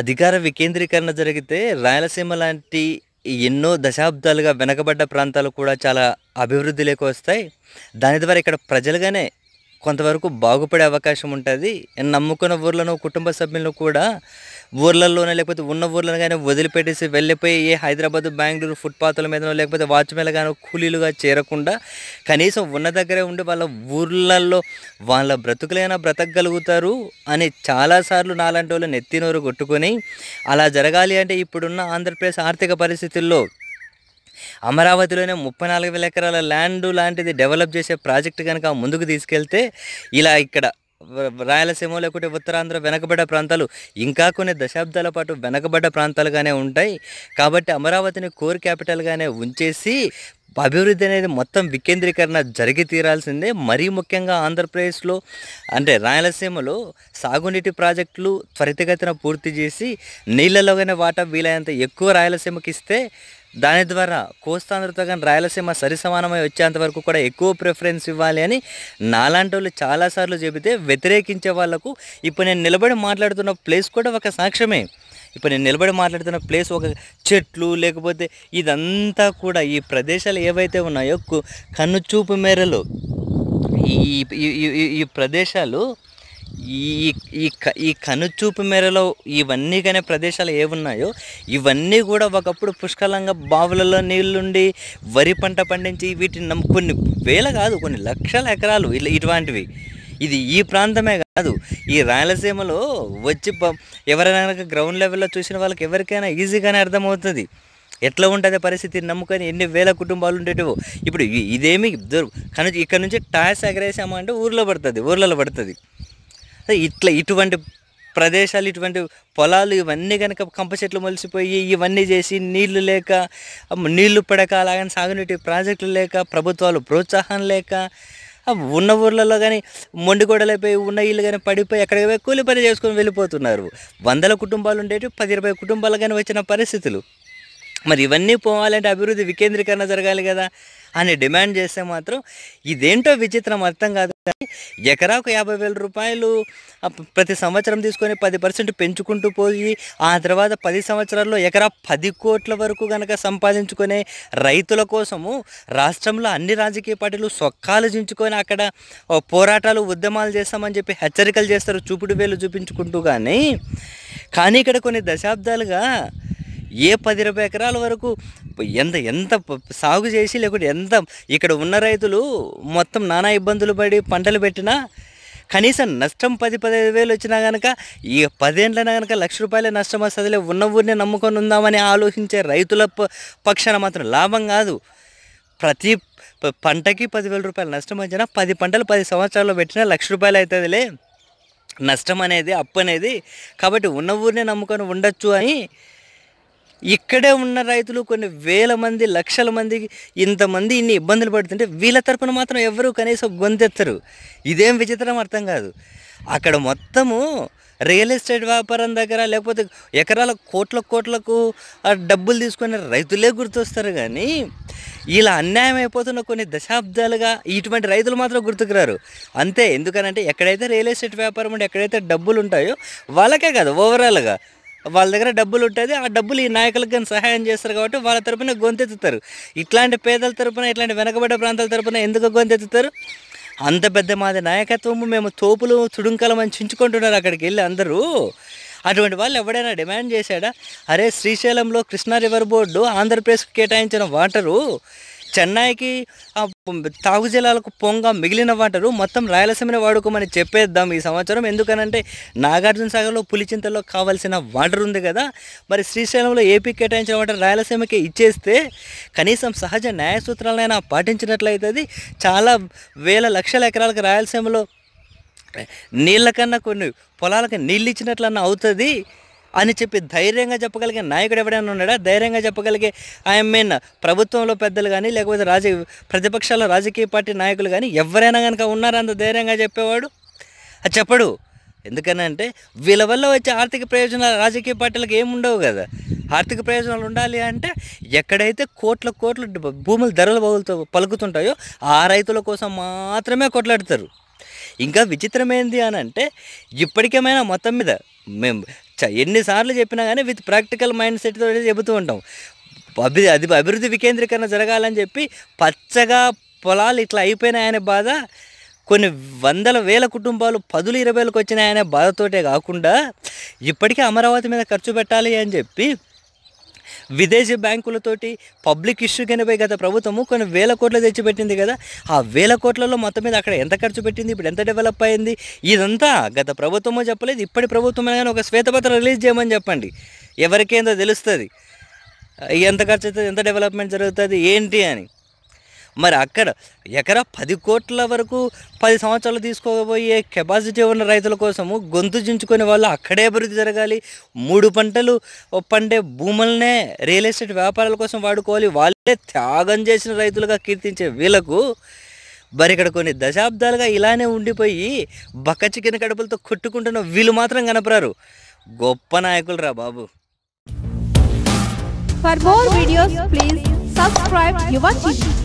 అధికార వికేంద్రీకరణ జరిగితే రాయలసీమ లాంటి ఎన్నో దశాబ్దాలుగా వెనకబడ్డ ప్రాంతాలు కూడా చాలా అభివృద్ధిలోకి వస్తాయి దాని ద్వారా ఇక్కడ ప్రజలుగానే కొంతవరకు బాగుపడే అవకాశం ఉంటుంది నమ్ముకున్న ఊర్లను కుటుంబ సభ్యులను కూడా ఊర్లలోనే లేకపోతే ఉన్న ఊర్లను కానీ వదిలిపెట్టేసి వెళ్ళిపోయి ఏ హైదరాబాద్ బెంగళూరు ఫుట్పాత్ల మీద లేకపోతే వాచ్మెన్లు కానీ కూలీలుగా చేరకుండా కనీసం ఉన్న దగ్గరే ఉండి వాళ్ళ ఊర్లలో వాళ్ళ బ్రతుకులైనా బ్రతకగలుగుతారు అని చాలాసార్లు నాలాంటి వాళ్ళు నెత్తినోరు కొట్టుకొని అలా జరగాలి అంటే ఇప్పుడున్న ఆంధ్రప్రదేశ్ ఆర్థిక పరిస్థితుల్లో అమరావతిలోనే ముప్పై నాలుగు వేల ఎకరాల ల్యాండ్ లాంటిది డెవలప్ చేసే ప్రాజెక్ట్ కనుక ముందుకు తీసుకెళ్తే ఇలా ఇక్కడ రాయలసీమ లేకుంటే ఉత్తరాంధ్ర వెనకబడ్డ ప్రాంతాలు ఇంకా కొన్ని దశాబ్దాల పాటు వెనకబడ్డ ప్రాంతాలుగానే ఉంటాయి కాబట్టి అమరావతిని కోర్ క్యాపిటల్గానే ఉంచేసి అభివృద్ధి అనేది మొత్తం వికేంద్రీకరణ జరిగి తీరాల్సిందే మరీ ముఖ్యంగా ఆంధ్రప్రదేశ్లో అంటే రాయలసీమలో సాగునీటి ప్రాజెక్టులు త్వరితగతిన పూర్తి చేసి నీళ్ళలోగానే వాటా వీలైనంత ఎక్కువ రాయలసీమకి ఇస్తే దాని ద్వారా కోస్తాంధ్రతో కానీ రాయలసీమ సరిసమానమై వచ్చేంత వరకు కూడా ఎక్కువ ప్రిఫరెన్స్ ఇవ్వాలి అని నాలాంటి వాళ్ళు చాలాసార్లు చెబితే వ్యతిరేకించే వాళ్లకు ఇప్పుడు నేను నిలబడి మాట్లాడుతున్న ప్లేస్ కూడా ఒక సాక్ష్యమే ఇప్పుడు నేను నిలబడి మాట్లాడుతున్న ప్లేస్ ఒక చెట్లు లేకపోతే ఇదంతా కూడా ఈ ప్రదేశాలు ఏవైతే ఉన్నాయో కన్ను చూపు మేరలు ఈ ఈ ప్రదేశాలు ఈ ఈ ఈ కనుచూపు మేరలో ఇవన్నీ కానీ ప్రదేశాలు ఏమున్నాయో ఇవన్నీ కూడా ఒకప్పుడు పుష్కలంగా బావులలో నీళ్లుండి వరి పంట పండించి వీటిని కొన్ని వేల కాదు కొన్ని లక్షల ఎకరాలు ఇటువంటివి ఇది ఈ ప్రాంతమే కాదు ఈ రాయలసీమలో వచ్చి ఎవరైనా గ్రౌండ్ లెవెల్లో చూసిన వాళ్ళకి ఎవరికైనా ఈజీగానే అర్థమవుతుంది ఎట్లా ఉంటుంది పరిస్థితి నమ్ముకొని ఎన్ని వేల కుటుంబాలు ఉండేటివో ఇప్పుడు ఇదేమి దొరు కానీ ఇక్కడ నుంచి టాస్ ఎగరేసామంటే ఊర్లో పడుతుంది ఊర్లలో పడుతుంది ఇట్లా ఇటువంటి ప్రదేశాలు ఇటువంటి పొలాలు ఇవన్నీ కనుక కంప చెట్లు మలిసిపోయి ఇవన్నీ చేసి నీళ్లు లేక నీళ్లు పడక అలాగని సాగునీటి ప్రాజెక్టులు లేక ప్రభుత్వాలు ప్రోత్సాహం లేక ఉన్న ఊర్లలో కానీ మొండిగోడలైపోయి ఉన్న ఇల్లు కానీ పడిపోయి ఎక్కడికి పోయి కూలి పని చేసుకొని వెళ్ళిపోతున్నారు వందల కుటుంబాలు ఉండేవి పది ఇరవై కుటుంబాలు కానీ వచ్చిన పరిస్థితులు మరి ఇవన్నీ పోవాలంటే అభివృద్ధి వికేంద్రీకరణ జరగాలి కదా అని డిమాండ్ చేస్తే మాత్రం ఇదేంటో విచిత్రం అర్థం కాదు ఎకరాకు యాభై వేల రూపాయలు ప్రతి సంవత్సరం తీసుకొని పది పర్సెంట్ పెంచుకుంటూ పోయి ఆ తర్వాత పది సంవత్సరాల్లో ఎకరా పది కోట్ల వరకు కనుక సంపాదించుకునే రైతుల కోసము రాష్ట్రంలో అన్ని రాజకీయ పార్టీలు సొక్కాలు చించుకొని అక్కడ పోరాటాలు ఉద్యమాలు చేస్తామని చెప్పి హెచ్చరికలు చేస్తారు చూపుడు వేలు చూపించుకుంటూ కానీ కానీ ఇక్కడ కొన్ని దశాబ్దాలుగా ఏ పది ఇరవై ఎకరాల వరకు ఎంత ఎంత సాగు చేసి లేకుంటే ఎంత ఇక్కడ ఉన్న రైతులు మొత్తం నానా ఇబ్బందులు పడి పంటలు పెట్టినా కనీసం నష్టం పది పదిహేను వేలు వచ్చినా కనుక ఈ పదేండ్లైనా కనుక లక్ష రూపాయల నష్టం వస్తుందిలే ఉన్న ఊరిని నమ్ముకొని ఉందామని ఆలోచించే రైతుల పక్షాన మాత్రం లాభం కాదు ప్రతి పంటకి పదివేల రూపాయలు నష్టం వచ్చినా పది పంటలు పది సంవత్సరాల్లో పెట్టినా లక్ష రూపాయలు అవుతుందిలే నష్టం అనేది అప్పు అనేది కాబట్టి ఉన్న ఊరినే నమ్ముకొని ఉండొచ్చు అని ఇక్కడే ఉన్న రైతులు కొన్ని వేల మంది లక్షల మంది ఇంతమంది ఇన్ని ఇబ్బందులు పడుతుంటే వీళ్ళ తరపున మాత్రం ఎవరు కనీసం గొంతెత్తరు ఇదేం విచిత్రం అర్థం కాదు అక్కడ మొత్తము రియల్ ఎస్టేట్ వ్యాపారం దగ్గర లేకపోతే ఎకరాల కోట్ల కోట్లకు డబ్బులు తీసుకునే రైతులే గుర్తొస్తారు కానీ ఇలా అన్యాయం అయిపోతున్న కొన్ని దశాబ్దాలుగా ఇటువంటి రైతులు మాత్రం గుర్తుకురారు అంతే ఎందుకనంటే ఎక్కడైతే రియల్ ఎస్టేట్ వ్యాపారం ఉంటే ఎక్కడైతే డబ్బులు ఉంటాయో వాళ్ళకే కాదు ఓవరాల్గా వాళ్ళ దగ్గర డబ్బులు ఉంటుంది ఆ డబ్బులు ఈ నాయకులకు కానీ సహాయం చేస్తారు కాబట్టి వాళ్ళ తరపున గొంతెత్తుతారు ఇట్లాంటి పేదల తరపున ఇట్లాంటి వెనకబడ్డ ప్రాంతాల తరపున ఎందుకు గొంతెత్తుతారు అంత పెద్ద మాది నాయకత్వము మేము తోపులు అని చించుకుంటున్నారు అక్కడికి వెళ్ళి అందరూ అటువంటి వాళ్ళు ఎవడైనా డిమాండ్ చేశాడా అరే శ్రీశైలంలో కృష్ణా రివర్ బోర్డు ఆంధ్రప్రదేశ్కి కేటాయించిన వాటరు చెన్నైకి తాగు జలాలకు పొంగ మిగిలిన వాటరు మొత్తం రాయలసీమని వాడుకోమని చెప్పేద్దాం ఈ సంవత్సరం ఎందుకనంటే నాగార్జున సాగర్లో పులిచింతల్లో కావాల్సిన వాటర్ ఉంది కదా మరి శ్రీశైలంలో ఏపీ కేటాయించిన వాటర్ రాయలసీమకి ఇచ్చేస్తే కనీసం సహజ న్యాయ సూత్రాలనైనా పాటించినట్లయితే చాలా వేల లక్షల ఎకరాలకు రాయలసీమలో నీళ్ళ కన్నా కొన్ని పొలాలకు నీళ్ళు ఇచ్చినట్లన్నా అవుతుంది అని చెప్పి ధైర్యంగా చెప్పగలిగే నాయకుడు ఎవడైనా ఉన్నాడా ధైర్యంగా చెప్పగలిగే ఐ మీన్ ప్రభుత్వంలో పెద్దలు కానీ లేకపోతే రాజ ప్రతిపక్షాల రాజకీయ పార్టీ నాయకులు కానీ ఎవరైనా కనుక ఉన్నారా అంత ధైర్యంగా చెప్పేవాడు అది చెప్పడు ఎందుకనంటే వీళ్ళ వల్ల వచ్చే ఆర్థిక ప్రయోజనాలు రాజకీయ పార్టీలకు ఏముండవు కదా ఆర్థిక ప్రయోజనాలు ఉండాలి అంటే ఎక్కడైతే కోట్ల కోట్ల భూముల ధరలు బగులుతో పలుకుతుంటాయో ఆ రైతుల కోసం మాత్రమే కొట్లాడతారు ఇంకా విచిత్రమైంది అని అంటే ఇప్పటికేమైనా మొత్తం మీద మేము ఎన్నిసార్లు చెప్పినా కానీ విత్ ప్రాక్టికల్ మైండ్ సెట్తో చెబుతూ ఉంటాం అభి అది అభివృద్ధి వికేంద్రీకరణ జరగాలని చెప్పి పచ్చగా పొలాలు ఇట్లా అయిపోయినాయనే బాధ కొన్ని వందల వేల కుటుంబాలు పదులు ఇరవైలకు వచ్చినాయనే బాధతోటే కాకుండా ఇప్పటికే అమరావతి మీద ఖర్చు పెట్టాలి అని చెప్పి విదేశీ బ్యాంకులతోటి పబ్లిక్ ఇష్యూ పోయి గత ప్రభుత్వము కొన్ని వేల కోట్లు తెచ్చిపెట్టింది కదా ఆ వేల కోట్లలో మొత్తం మీద అక్కడ ఎంత ఖర్చు పెట్టింది ఇప్పుడు ఎంత డెవలప్ అయింది ఇదంతా గత ప్రభుత్వమో చెప్పలేదు ఇప్పటి ప్రభుత్వమే కానీ ఒక శ్వేతపత్రం రిలీజ్ చేయమని చెప్పండి ఎవరికేందో తెలుస్తుంది ఎంత ఖర్చు అవుతుంది ఎంత డెవలప్మెంట్ జరుగుతుంది ఏంటి అని మరి అక్కడ ఎకరా పది కోట్ల వరకు పది సంవత్సరాలు తీసుకోబోయే కెపాసిటీ ఉన్న రైతుల కోసము గొంతు చించుకునే వాళ్ళు అక్కడే అభివృద్ధి జరగాలి మూడు పంటలు పండే భూములనే రియల్ ఎస్టేట్ వ్యాపారాల కోసం వాడుకోవాలి వాళ్ళే త్యాగం చేసిన రైతులుగా కీర్తించే వీళ్ళకు మరి ఇక్కడ కొన్ని దశాబ్దాలుగా ఇలానే ఉండిపోయి బక్క చికెన్ కడుపులతో కొట్టుకుంటున్న వీళ్ళు మాత్రం కనపరారు గొప్ప నాయకులు రా బాబు for more videos please subscribe your